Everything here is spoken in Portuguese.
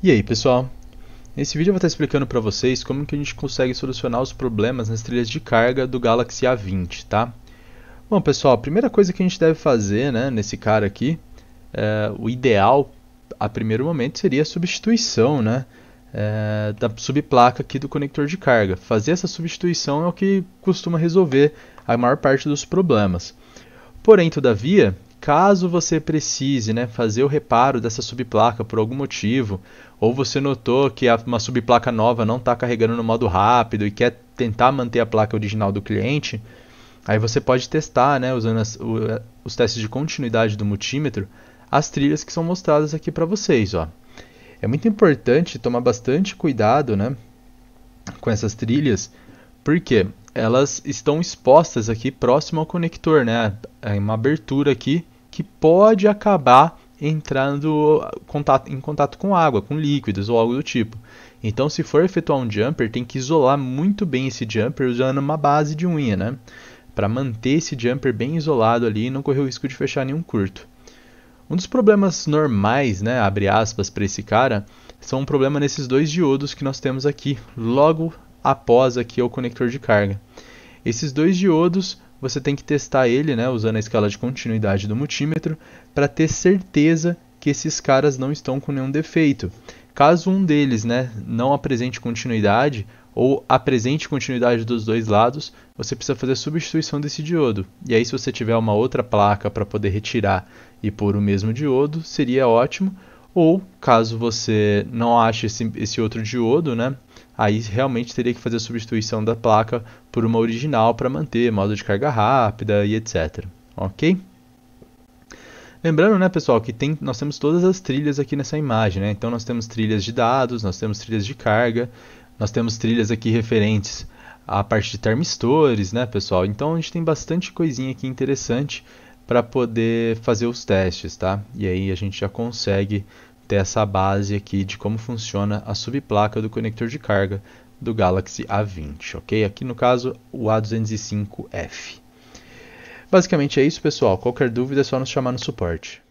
E aí pessoal, nesse vídeo eu vou estar explicando para vocês como que a gente consegue solucionar os problemas nas trilhas de carga do Galaxy A20, tá? Bom pessoal, a primeira coisa que a gente deve fazer né, nesse cara aqui, é, o ideal a primeiro momento seria a substituição né, é, da subplaca aqui do conector de carga. Fazer essa substituição é o que costuma resolver a maior parte dos problemas. Porém, todavia, Caso você precise né, fazer o reparo dessa subplaca por algum motivo, ou você notou que uma subplaca nova não está carregando no modo rápido e quer tentar manter a placa original do cliente, aí você pode testar, né, usando as, o, eh, os testes de continuidade do multímetro, as trilhas que são mostradas aqui para vocês. Ó. É muito importante tomar bastante cuidado né, com essas trilhas, porque elas estão expostas aqui próximo ao conector, né? É uma abertura aqui que pode acabar entrando ah, em contato com água, com líquidos ou algo do tipo. Então, se for efetuar um jumper, tem que isolar muito bem esse jumper usando uma base de unha, né? Para manter esse jumper bem isolado ali e não correr o risco de fechar nenhum curto. Um dos problemas normais, né, abre aspas, para esse cara, são um problema nesses dois diodos que nós temos aqui, logo após aqui é o conector de carga. Esses dois diodos você tem que testar ele, né, usando a escala de continuidade do multímetro, para ter certeza que esses caras não estão com nenhum defeito. Caso um deles né, não apresente continuidade ou apresente continuidade dos dois lados, você precisa fazer a substituição desse diodo. E aí, se você tiver uma outra placa para poder retirar e pôr o mesmo diodo, seria ótimo. Ou, caso você não ache esse, esse outro diodo, né? Aí realmente teria que fazer a substituição da placa por uma original para manter modo de carga rápida e etc. Ok? Lembrando, né, pessoal, que tem, nós temos todas as trilhas aqui nessa imagem, né? Então nós temos trilhas de dados, nós temos trilhas de carga, nós temos trilhas aqui referentes à parte de termistores, né, pessoal? Então a gente tem bastante coisinha aqui interessante para poder fazer os testes, tá? E aí a gente já consegue ter essa base aqui de como funciona a subplaca do conector de carga do Galaxy A20, ok? Aqui no caso o A205F. Basicamente é isso, pessoal. Qualquer dúvida é só nos chamar no suporte.